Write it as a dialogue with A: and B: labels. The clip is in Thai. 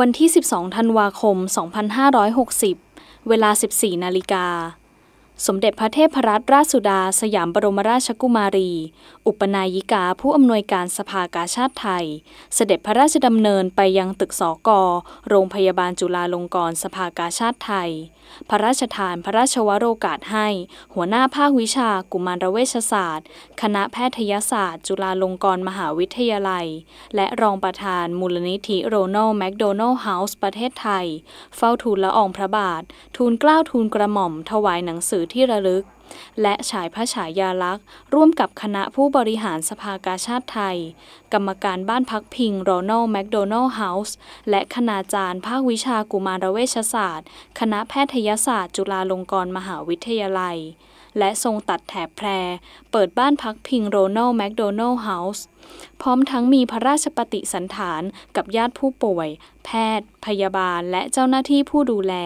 A: วันที่ 12ธันวาคม 2560 เวลา 14นาฬิกาสมเด็จพระเทพรัตนราชสุดาสยามบรมราชกุมารี อุปนายิกาผู้อำนวยการสภากาชาติไทย เสด็จพระราชดำเนินไปยังตึกสอกอโรงพยาบาลจุฬาลงกรณ์สภากาชาติไทย พระราชทานพระราชวโรกาสให้ หัวหน้าภาควิชากุมารเวชศาสตร์ คณะแพทยศาสตร์ จุฬาลงกรณ์มหาวิทยาลัย และรองประธานมูลนิธิโรนัลแมคโดนัลเฮาส์ประเทศไทยเฝ้าทูลละอองพระบาท ทูลเกล้าทูลกระหม่อมถวายหนังสือที่ระลึก และฉายพระฉายาลักษณ์ ร่วมกับคณะผู้บริหารสภากาชาติไทย กรรมการบ้านพักพิงโรนัลแมคโดนัลเฮาส์และคณาจารย์ภาควิชากุมารเวชศาสตร์ คณะแพทยศาสตร์จุฬาลงกรณ์มหาวิทยาลัย และทรงตัดแถบแพรเปิดบ้านพักพิงโรนัลแมคโดนัลเฮาส์พร้อมทั้งมีพระราชปฏิสันฐานกับญาติผู้ป่วย แพทย์ พยาบาลและเจ้าหน้าที่ผู้ดูแล